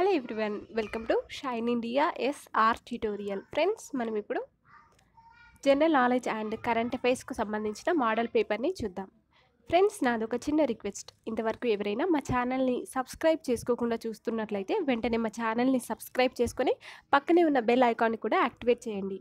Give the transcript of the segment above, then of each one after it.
hello everyone welcome to shine India SR tutorial friends మనం ఇప్పుడు general knowledge and current అఫైర్స్కు సంబంధించిన model పేపర్ని చూద్దాం ఫ్రెండ్స్ నాది ఒక చిన్న రిక్వెస్ట్ ఇంతవరకు ఎవరైనా మా ఛానల్ని సబ్స్క్రైబ్ చేసుకోకుండా చూస్తున్నట్లయితే వెంటనే మా ఛానల్ని సబ్స్క్రైబ్ చేసుకొని పక్కనే ఉన్న బెల్ ఐకాన్ని కూడా యాక్టివేట్ చేయండి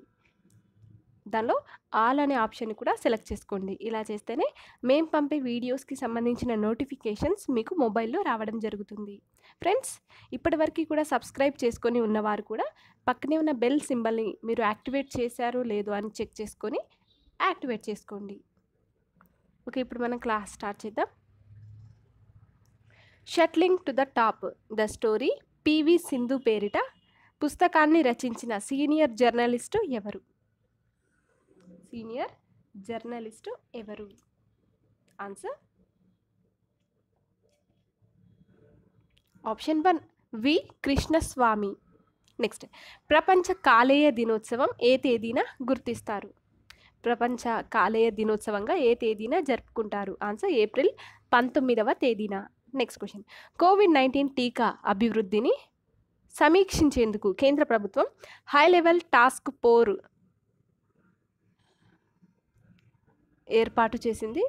దానిలో ఆల్ అనే ఆప్షన్ కూడా సెలెక్ట్ చేసుకోండి ఇలా చేస్తేనే మేము పంపే వీడియోస్కి సంబంధించిన నోటిఫికేషన్స్ మీకు మొబైల్లో రావడం జరుగుతుంది ఫ్రెండ్స్ ఇప్పటివరకు కూడా సబ్స్క్రైబ్ చేసుకొని ఉన్నవారు కూడా పక్కనే ఉన్న బెల్ సింబల్ని మీరు యాక్టివేట్ చేశారో లేదో అని చెక్ చేసుకొని యాక్టివేట్ చేసుకోండి ఓకే ఇప్పుడు మనం క్లాస్ స్టార్ట్ చేద్దాం shuttling to the top the story PV Sindhu పేరిట పుస్తకాన్ని రచించిన సీనియర్ జర్నలిస్టు ఎవరు సీనియర్ జర్నలిస్టు ఎవరు answer option one V Krishnaswamy next ప్రపంచ కాలేయ దినోత్సవం ఏ తేదీన గుర్తిస్తారు ప్రపంచ కాలేయ దినోత్సవంగా ఏ తేదీన జరుపుకుంటారు ఆన్సర్ ఏప్రిల్ పంతొమ్మిదవ తేదీన నెక్స్ట్ క్వశ్చన్ కోవిడ్ నైన్టీన్ టీకా అభివృద్ధిని సమీక్షించేందుకు కేంద్ర ప్రభుత్వం హై లెవెల్ టాస్క్ ఫోర్ ఏర్పాటు చేసింది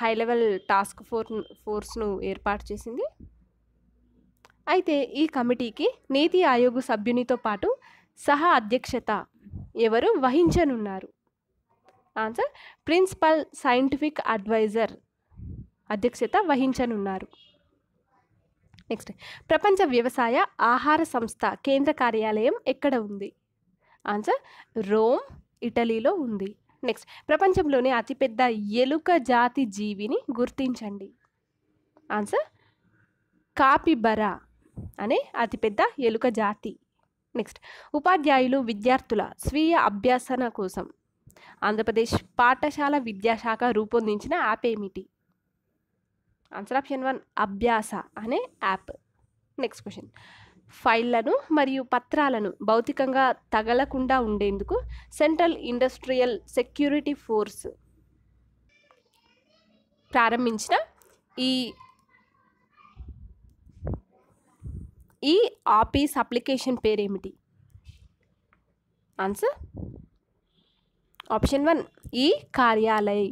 హై లెవెల్ టాస్క్ ఫోర్ ఫోర్స్ను ఏర్పాటు చేసింది అయితే ఈ కమిటీకి నీతి ఆయోగ్ సభ్యునితో పాటు సహా అధ్యక్షత ఎవరు వహించనున్నారు ఆన్సర్ ప్రిన్సిపల్ సైంటిఫిక్ అడ్వైజర్ అధ్యక్షత వహించనున్నారు నెక్స్ట్ ప్రపంచ వ్యవసాయ ఆహార సంస్థ కేంద్ర కార్యాలయం ఎక్కడ ఉంది ఆన్సర్ రోమ్ ఇటలీలో ఉంది నెక్స్ట్ ప్రపంచంలోనే అతిపెద్ద ఎలుక జాతి జీవిని గుర్తించండి ఆన్సర్ కాపిబరా అనే అతిపెద్ద ఎలుక జాతి నెక్స్ట్ ఉపాధ్యాయులు విద్యార్థుల స్వీయ అభ్యాసన కోసం ఆంధ్రప్రదేశ్ పాఠశాల విద్యాశాఖ రూపొందించిన యాప్ ఏమిటి ఆన్సర్ ఆప్షన్ వన్ అభ్యాస అనే యాప్ నెక్స్ట్ క్వశ్చన్ ఫైళ్లను మరియు పత్రాలను భౌతికంగా తగలకుండా ఉండేందుకు సెంట్రల్ ఇండస్ట్రియల్ సెక్యూరిటీ ఫోర్స్ ప్రారంభించిన ఈ ఈ ఆఫీస్ అప్లికేషన్ పేరేమిటి answer option one e Karyalaya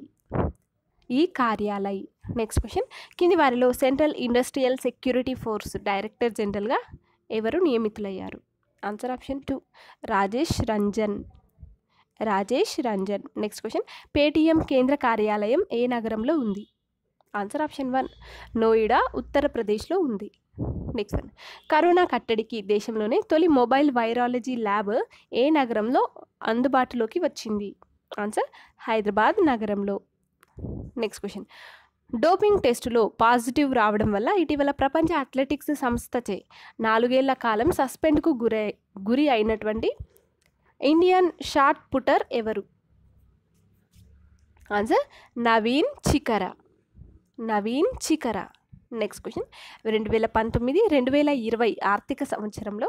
e Karyalaya next question కింది వారిలో central industrial security force director జనరల్గా ఎవరు నియమితులయ్యారు answer option two Rajesh Ranjan Rajesh Ranjan next question Paytm కేంద్ర కార్యాలయం ఏ నగరంలో ఉంది ఆన్సర్ ఆప్షన్ వన్ నోయిడా ఉత్తరప్రదేశ్లో ఉంది నెక్స్ట్ వన్ కరోనా కట్టడికి దేశంలోనే తొలి మొబైల్ వైరాలజీ ల్యాబ్ ఏ నగరంలో అందుబాటులోకి వచ్చింది ఆన్సర్ హైదరాబాద్ నగరంలో నెక్స్ట్ క్వశ్చన్ డోపింగ్ టెస్టులో పాజిటివ్ రావడం వల్ల ఇటీవల ప్రపంచ అథ్లెటిక్స్ సంస్థచే నాలుగేళ్ల కాలం సస్పెండ్కు గురై గురి అయినటువంటి ఇండియన్ షార్ట్ పుటర్ ఎవరు answer Naveen Chikara Naveen Chikara next question రెండు వేల పంతొమ్మిది రెండు వేల ఇరవై ఆర్థిక సంవత్సరంలో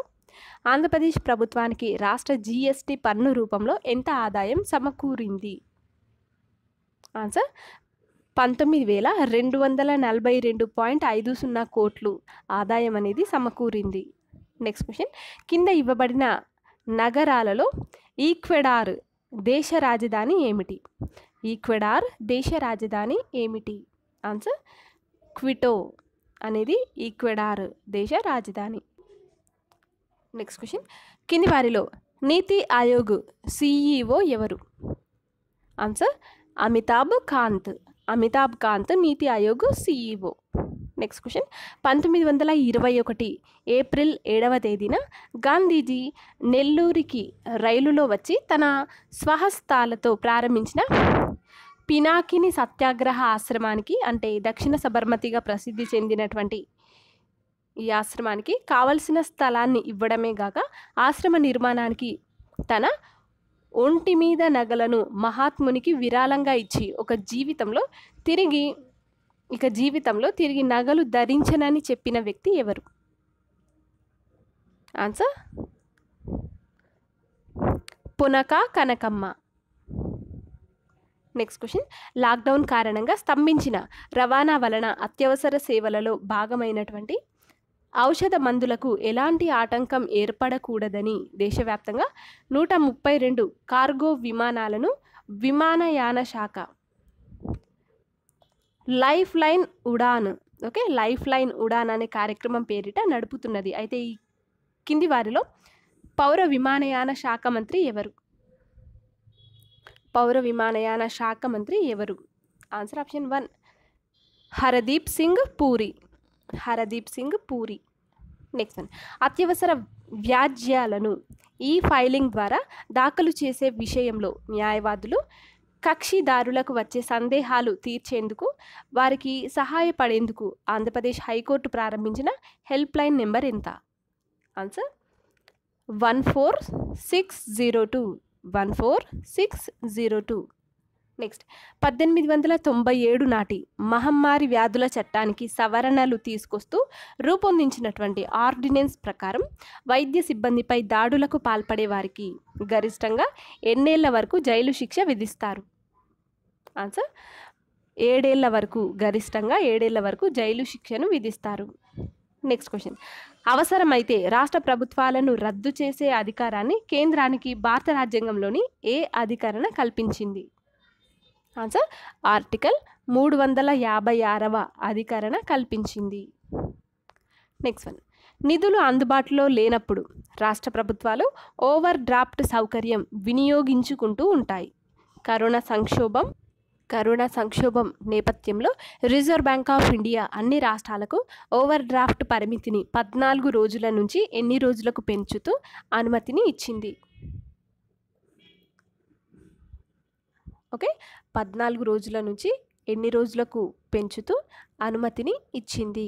ఆంధ్రప్రదేశ్ ప్రభుత్వానికి రాష్ట్ర జీఎస్టీ పన్ను రూపంలో ఎంత ఆదాయం సమకూరింది ఆన్సర్ పంతొమ్మిది వేల రెండు వందల నలభై రెండు పాయింట్ ఐదు సున్నా కోట్లు ఆదాయం అనేది సమకూరింది నెక్స్ట్ క్వశ్చన్ కింద ఇవ్వబడిన నగరాలలో ఈక్వెడార్ దేశ రాజధాని ఏమిటి ఈక్వెడార్ దేశ రాజధాని ఏమిటి ఆన్సర్ క్విటో అనేది ఈక్వెడార్ దేశ రాజధాని నెక్స్ట్ క్వశ్చన్ కింది వారిలో నీతి ఆయోగ్ సిఈఓ e ఎవరు answer Amitabh Kant Amitabh Kant NITI Aayog CEO next question పంతొమ్మిది వందల ఇరవై ఒకటి ఏప్రిల్ ఏడవ తేదీన గాంధీజీ నెల్లూరికి రైలులో వచ్చి తన స్వహస్తాలతో ప్రారంభించిన పినాకిని సత్యాగ్రహ ఆశ్రమానికి అంటే దక్షిణ సబర్మతిగా ప్రసిద్ధి చెందినటువంటి ఈ ఆశ్రమానికి కావలసిన స్థలాన్ని ఇవ్వడమే కాక ఆశ్రమ నిర్మాణానికి తన ఒంటి మీద నగలను మహాత్మునికి విరాళంగా ఇచ్చి ఒక జీవితంలో తిరిగి ఇక జీవితంలో తిరిగి నగలు ధరించనని చెప్పిన వ్యక్తి ఎవరు answer Punaka Kanakamma next question lockdown కారణంగా స్తంభించిన రవాణా వలన అత్యవసర సేవలలో భాగమైనటువంటి ఔషధ మందులకు ఎలాంటి ఆటంకం ఏర్పడకూడదని దేశవ్యాప్తంగా నూట ముప్పై రెండు కార్గో విమానాలను విమానయాన శాఖ life line Udan okay life line Udan అనే కార్యక్రమం పేరిట నడుపుతున్నది అయితే ఈ కింది వారిలో పౌర విమానయాన శాఖ మంత్రి ఎవరు పౌర విమానయాన శాఖ మంత్రి ఎవరు answer option one Hardeep Singh Puri Hardeep Singh Puri next one అత్యవసర వ్యాజ్యాలను ఈ ఫైలింగ్ ద్వారా దాఖలు చేసే విషయంలో న్యాయవాదులు కక్షిదారులకు వచ్చే సందేహాలు తీర్చేందుకు వారికి సహాయపడేందుకు ఆంధ్రప్రదేశ్ హైకోర్టు ప్రారంభించిన హెల్ప్ లైన్ నెంబర్ ఎంత answer one four six zero two one four six zero two next పద్దెనిమిది వందల తొంభై ఏడు నాటి మహమ్మారి వ్యాధుల చట్టానికి సవరణలు తీసుకొస్తూ రూపొందించినటువంటి ఆర్డినెన్స్ ప్రకారం వైద్య సిబ్బందిపై దాడులకు పాల్పడే వారికి గరిష్టంగా ఎన్నేళ్ల వరకు జైలు శిక్ష విధిస్తారు ఆన్సర్ ఏడేళ్ల వరకు గరిష్టంగా ఏడేళ్ల వరకు జైలు శిక్షను విధిస్తారు నెక్స్ట్ క్వశ్చన్ అవసరమైతే రాష్ట్ర ప్రభుత్వాలను రద్దు చేసే అధికారాన్ని కేంద్రానికి భారత రాజ్యాంగంలోని ఏ అధికరణ కల్పించింది ఆన్సర్ ఆర్టికల్ మూడు వందల యాభై ఆరవ అధికరణ కల్పించింది నెక్స్ట్ వన్ నిధులు అందుబాటులో లేనప్పుడు రాష్ట్ర ప్రభుత్వాలు ఓవర్ డ్రాఫ్ట్ సౌకర్యం వినియోగించుకుంటూ ఉంటాయి కరోనా సంక్షోభం కరోనా సంక్షోభం నేపథ్యంలో రిజర్వ్ బ్యాంక్ ఆఫ్ ఇండియా అన్ని రాష్ట్రాలకు ఓవర్ డ్రాఫ్ట్ పరిమితిని పద్నాలుగు రోజుల నుంచి ఎన్ని రోజులకు పెంచుతూ అనుమతిని ఇచ్చింది ఓకే పద్నాలుగు రోజుల నుంచి ఎన్ని రోజులకు పెంచుతూ అనుమతిని ఇచ్చింది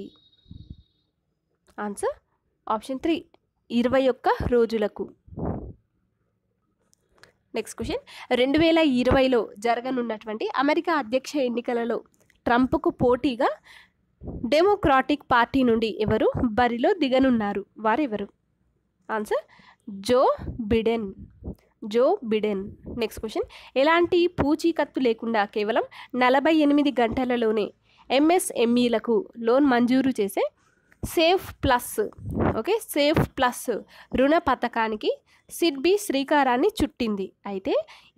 ఆన్సర్ ఆప్షన్ త్రీ ఇరవై ఒక్క రోజులకు నెక్స్ట్ క్వశ్చన్ రెండు వేల ఇరవైలో జరగనున్నటువంటి అమెరికా అధ్యక్ష ఎన్నికలలో ట్రంప్కు పోటీగా డెమోక్రాటిక్ పార్టీ నుండి ఎవరు బరిలో దిగనున్నారు వారెవరు answer Joe Biden Joe Biden next question ఎలాంటి పూచీకత్తు లేకుండా కేవలం నలభై ఎనిమిది గంటలలోనే ఎంఎస్ఎంఈలకు లోన్ మంజూరు చేసే safe plus okay safe plus రుణ పథకానికి సిడ్బి శ్రీకారాన్ని చుట్టింది అయితే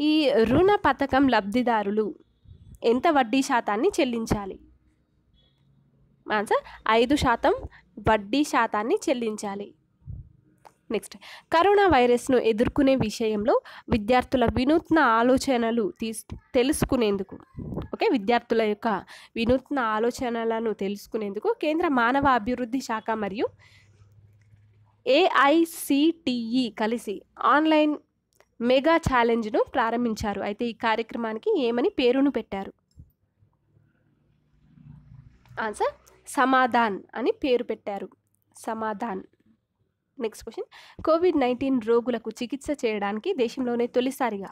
ఈ రుణ పథకం లబ్ధిదారులు ఎంత వడ్డీ శాతాన్ని చెల్లించాలి ఆన్సర్ ఐదు శాతం వడ్డీ శాతాన్ని చెల్లించాలి నెక్స్ట్ కరోనా వైరస్ను ఎదుర్కొనే విషయంలో విద్యార్థుల వినూత్న ఆలోచనలు తీస్ తెలుసుకునేందుకు ఓకే విద్యార్థుల యొక్క వినూత్న ఆలోచనలను తెలుసుకునేందుకు కేంద్ర మానవ అభివృద్ధి శాఖ మరియు ఏఐసిటిఈ e కలిసి ఆన్లైన్ మెగా ఛాలెంజ్ను ప్రారంభించారు అయితే ఈ కార్యక్రమానికి ఏమని పేరును పెట్టారు ఆన్సర్ సమాధాన్ అని పేరు పెట్టారు Samadhan next question COVID nineteen రోగులకు చికిత్స చేయడానికి దేశంలోనే తొలిసారిగా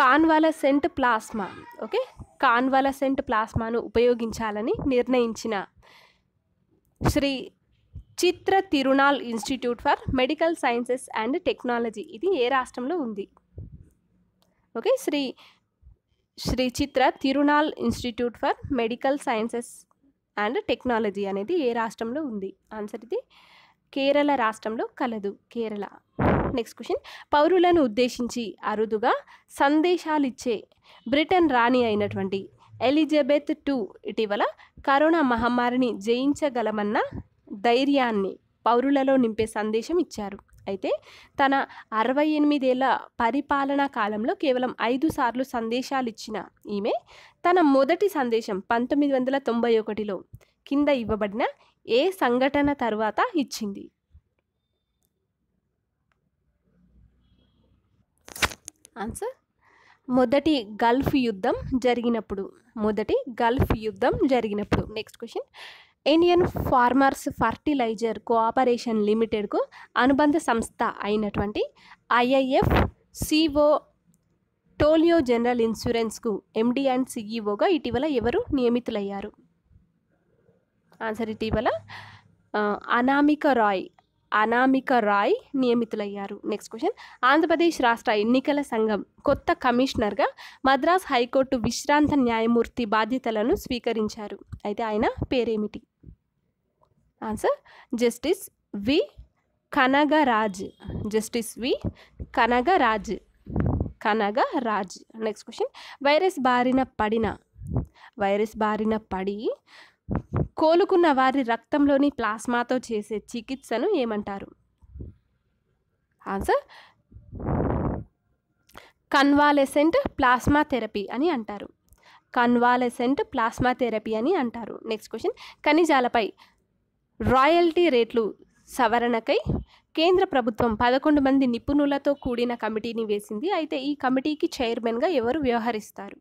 convalescent plasma okay convalescent ప్లాస్మాను ఉపయోగించాలని నిర్ణయించిన Sree Chitra Tirunal institute for medical sciences and technology ఇది ఏ రాష్ట్రంలో ఉంది okay Sree Sree Chitra Tirunal institute for medical sciences and technology అనేది ఏ రాష్ట్రంలో ఉంది ఆన్సర్ ఇది కేరళ రాష్ట్రంలో కలదు కేరళ నెక్స్ట్ క్వశ్చన్ పౌరులను ఉద్దేశించి అరుదుగా సందేశాలు ఇచ్చే బ్రిటన్ రాణి అయినటువంటి ఎలిజబెత్ టూ ఇటీవల కరోనా మహమ్మారిని జయించగలమన్న ధైర్యాన్ని పౌరులలో నింపే సందేశం ఇచ్చారు అయితే తన అరవై ఎనిమిదేళ్ల పరిపాలనా కాలంలో కేవలం ఐదు సార్లు సందేశాలు ఇచ్చిన ఈమె తన మొదటి సందేశం పంతొమ్మిది వందల తొంభై ఒకటిలో కింద ఇవ్వబడిన ఏ సంఘటన తర్వాత ఇచ్చింది ఆన్సర్ మొదటి గల్ఫ్ యుద్ధం జరిగినప్పుడు మొదటి గల్ఫ్ యుద్ధం జరిగినప్పుడు next question Indian farmers fertiliser cooperation లిమిటెడ్కు అనుబంధ సంస్థ అయినటువంటి ఐఐఎఫ్ సిఓ టోలియో జనరల్ ఇన్సూరెన్స్కు ఎండి అండ్ సిఈఓగా ఇటీవల ఎవరు నియమితులయ్యారు ఆన్సర్ ఇటీవల అనామిక రాయ్ అనామిక రాయ్ నియమితులయ్యారు నెక్స్ట్ క్వశ్చన్ ఆంధ్రప్రదేశ్ రాష్ట్ర ఎన్నికల సంఘం కొత్త కమిషనర్గా మద్రాస్ హైకోర్టు విశ్రాంత న్యాయమూర్తి బాధ్యతలను స్వీకరించారు అయితే ఆయన పేరేమిటి answer justice V Kanagaraj justice V Kanagaraj Kanagaraj next question virus బారిన పడిన వైరస్ బారిన పడి కోలుకున్న వారి రక్తంలోని ప్లాస్మాతో చేసే చికిత్సను ఏమంటారు ఆన్సర్ కన్వాలెసెంట్ ప్లాస్మా థెరపీ అని అంటారు కన్వాలెసెంట్ ప్లాస్మా థెరపీ అని అంటారు నెక్స్ట్ క్వశ్చన్ ఖనిజాలపై రాయల్టీ రేట్లు సవరణకై కేంద్ర ప్రభుత్వం పదకొండు మంది నిపుణులతో కూడిన కమిటీని వేసింది అయితే ఈ కమిటీకి చైర్మన్గా ఎవరు వ్యవహరిస్తారు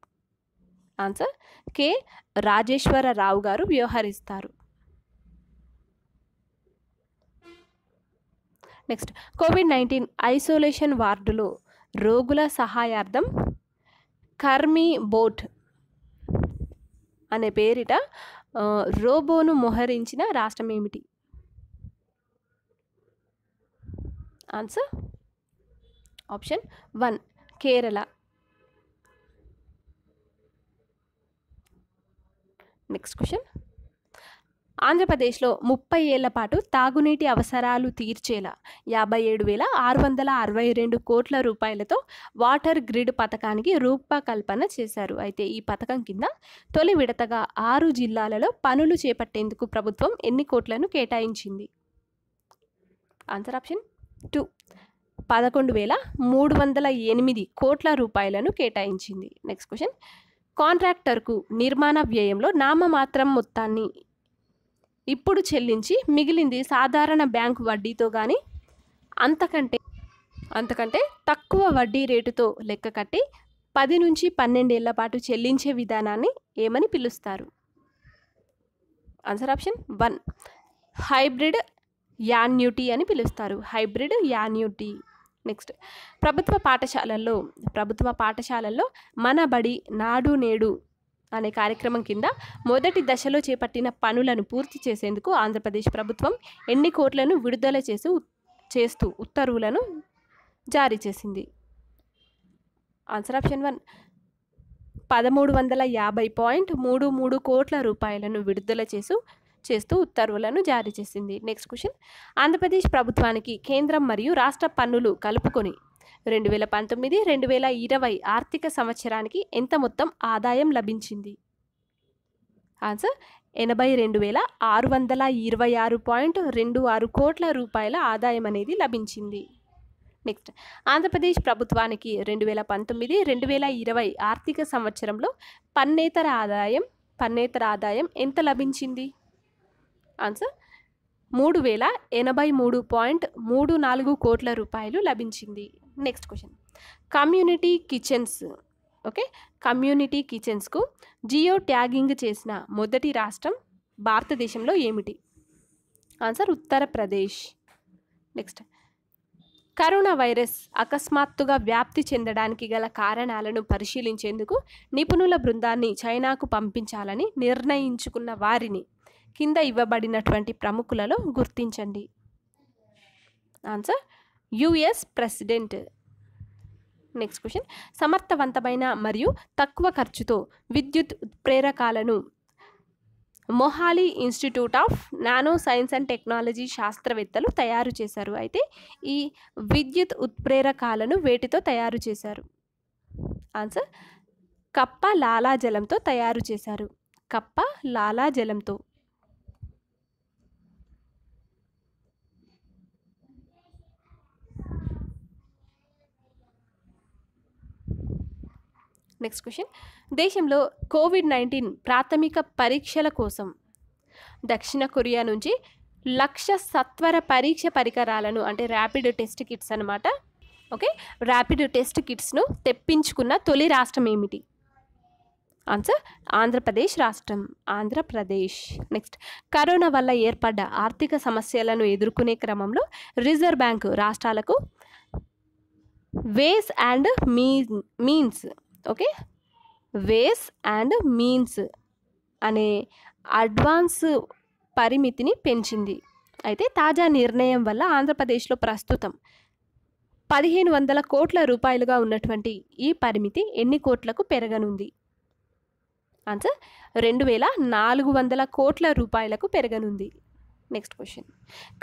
ఆన్సర్ కె రాజేశ్వరరావు గారు వ్యవహరిస్తారు నెక్స్ట్ కోవిడ్ నైన్టీన్ ఐసోలేషన్ వార్డులో రోగుల సహాయార్థం కర్మీ బోట్ అనే పేరిట రోబోను మోహరించిన రాష్ట్రం ఏమిటి answer option one Kerala next question ఆంధ్రప్రదేశ్లో ముప్పై ఏళ్ల పాటు తాగునీటి అవసరాలు తీర్చేలా యాభై ఏడు వేల ఆరు వందల అరవై రెండు కోట్ల రూపాయలతో వాటర్ గ్రిడ్ పథకానికి రూపకల్పన చేశారు అయితే ఈ పథకం కింద తొలి విడతగా ఆరు జిల్లాలలో పనులు చేపట్టేందుకు ప్రభుత్వం ఎన్ని కోట్లను కేటాయించింది ఆన్సర్ ఆప్షన్ టూ పదకొండు వేల మూడు వందల ఎనిమిది కోట్ల రూపాయలను కేటాయించింది నెక్స్ట్ క్వశ్చన్ కాంట్రాక్టర్కు నిర్మాణ వ్యయంలో నామమాత్రం మొత్తాన్ని ఇప్పుడు చెల్లించి మిగిలింది సాధారణ బ్యాంకు వడ్డీతో కానీ అంతకంటే అంతకంటే తక్కువ వడ్డీ రేటుతో లెక్క కట్టి పది నుంచి పన్నెండేళ్ల పాటు చెల్లించే విధానాన్ని ఏమని పిలుస్తారు answer option one hybrid annuity అని పిలుస్తారు హైబ్రిడ్ యాన్యూటీ నెక్స్ట్ ప్రభుత్వ పాఠశాలల్లో ప్రభుత్వ పాఠశాలల్లో మన బడి నాడు నేడు అనే కార్యక్రమం కింద మొదటి దశలో చేపట్టిన పనులను పూర్తి చేసేందుకు ఆంధ్రప్రదేశ్ ప్రభుత్వం ఎన్ని కోట్లను విడుదల చేసి చేస్తూ ఉత్తర్వులను జారీ చేసింది ఆన్సర్ ఆప్షన్ వన్ పదమూడు వందల యాభై పాయింట్ మూడు మూడు కోట్ల రూపాయలను విడుదల చేసి చేస్తూ ఉత్తర్వులను జారీ చేసింది నెక్స్ట్ క్వశ్చన్ ఆంధ్రప్రదేశ్ ప్రభుత్వానికి కేంద్రం మరియు రాష్ట్ర పన్నులు కలుపుకొని రెండు వేల పంతొమ్మిది రెండు వేల ఇరవై ఆర్థిక సంవత్సరానికి ఎంత మొత్తం ఆదాయం లభించింది ఆన్సర్ ఎనభై రెండు వేల ఆరు వందల ఇరవై ఆరు పాయింట్ రెండు ఆరు కోట్ల రూపాయల ఆదాయం అనేది లభించింది నెక్స్ట్ ఆంధ్రప్రదేశ్ ప్రభుత్వానికి రెండు వేల పంతొమ్మిది రెండు వేల ఇరవై ఆర్థిక సంవత్సరంలో పన్నేతర ఆదాయం పన్నేతర ఆదాయం ఎంత లభించింది ఆన్సర్ మూడు వేల ఎనభై మూడు పాయింట్ మూడు నాలుగు కోట్ల రూపాయలు లభించింది next question community kitchens okay community కిచెన్స్కు జియో ట్యాగింగ్ చేసిన మొదటి రాష్ట్రం భారతదేశంలో ఏమిటి answer Uttar Pradesh next corona virus అకస్మాత్తుగా వ్యాప్తి చెందడానికి గల కారణాలను పరిశీలించేందుకు నిపుణుల బృందాన్ని చైనాకు పంపించాలని నిర్ణయించుకున్న వారిని కింద ఇవ్వబడినటువంటి ప్రముఖులలో గుర్తించండి answer US president next question సమర్థవంతమైన మరియు తక్కువ ఖర్చుతో విద్యుత్ ప్రేరకాలను Mohali institute of nano science and technology శాస్త్రవేత్తలు తయారు చేశారు అయితే ఈ విద్యుత్ ఉత్ప్రేరకాలను వేటితో తయారు చేశారు ఆన్సర్ కప్ప లాలాజలంతో తయారు చేశారు కప్ప లాలాజలంతో నెక్స్ట్ క్వశ్చన్ దేశంలో కోవిడ్ నైన్టీన్ ప్రాథమిక పరీక్షల కోసం దక్షిణ కొరియా నుంచి లక్ష సత్వర పరీక్ష పరికరాలను అంటే ర్యాపిడ్ టెస్ట్ కిట్స్ అనమాట ఓకే ర్యాపిడ్ టెస్ట్ కిట్స్ను తెప్పించుకున్న తొలి రాష్ట్రం ఏమిటి ఆన్సర్ ఆంధ్రప్రదేశ్ రాష్ట్రం ఆంధ్రప్రదేశ్ నెక్స్ట్ కరోనా వల్ల ఏర్పడ్డ ఆర్థిక సమస్యలను ఎదుర్కొనే క్రమంలో రిజర్వ్ బ్యాంకు రాష్ట్రాలకు ways and me means okay ways and means అనే అడ్వాన్స్ పరిమితిని పెంచింది అయితే తాజా నిర్ణయం వల్ల ఆంధ్రప్రదేశ్లో ప్రస్తుతం పదిహేను వందల కోట్ల రూపాయలుగా ఉన్నటువంటి ఈ పరిమితి ఎన్ని కోట్లకు పెరగనుంది ఆన్సర్ రెండు వేల నాలుగు వందల కోట్ల రూపాయలకు పెరగనుంది నెక్స్ట్ క్వశ్చన్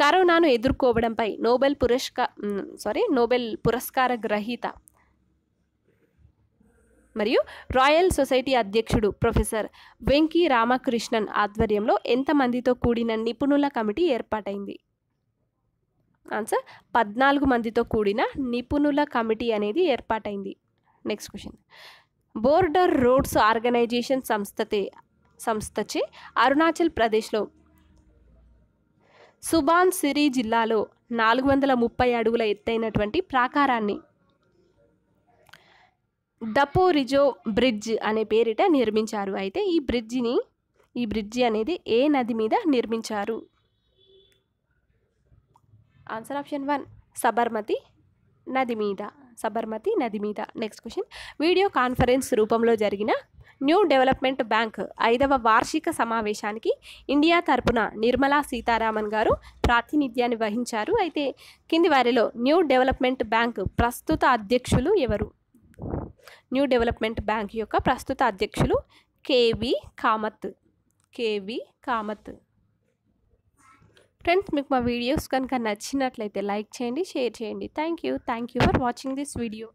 కరోనాను ఎదుర్కోవడంపై నోబెల్ పురస్కా సారీ నోబెల్ పురస్కార గ్రహీత మరియు రాయల్ సొసైటీ అధ్యక్షుడు ప్రొఫెసర్ వెంకి రామకృష్ణన్ ఆధ్వర్యంలో ఎంతమందితో కూడిన నిపుణుల కమిటీ ఏర్పాటైంది ఆన్సర్ పద్నాలుగు మందితో కూడిన నిపుణుల కమిటీ అనేది ఏర్పాటైంది next question border roads organisation సంస్థతే సంస్థచే అరుణాచల్ ప్రదేశ్లో సుబాన్ సిరి జిల్లాలో నాలుగు వందల ముప్పై అడుగుల ఎత్తైనటువంటి ప్రాకారాన్ని రిజో బ్రిడ్జ్ అనే పేరిట నిర్మించారు అయితే ఈ బ్రిడ్జిని ఈ బ్రిడ్జి అనేది ఏ నది మీద నిర్మించారు ఆన్సర్ ఆప్షన్ వన్ సబర్మతి నది మీద సబర్మతి నది మీద నెక్స్ట్ క్వశ్చన్ వీడియో కాన్ఫరెన్స్ రూపంలో జరిగిన న్యూ డెవలప్మెంట్ బ్యాంక్ ఐదవ వార్షిక సమావేశానికి ఇండియా తరపున నిర్మలా సీతారామన్ గారు ప్రాతినిధ్యాన్ని వహించారు అయితే కింది వారిలో న్యూ డెవలప్మెంట్ బ్యాంక్ ప్రస్తుత అధ్యక్షులు ఎవరు న్యూ డెవలప్మెంట్ బ్యాంక్ యొక్క ప్రస్తుత అధ్యక్షులు KV Kamath KV Kamath friends మీకు మా వీడియోస్ కనుక నచ్చినట్లయితే లైక్ చేయండి షేర్ చేయండి thank you thank you for watching this video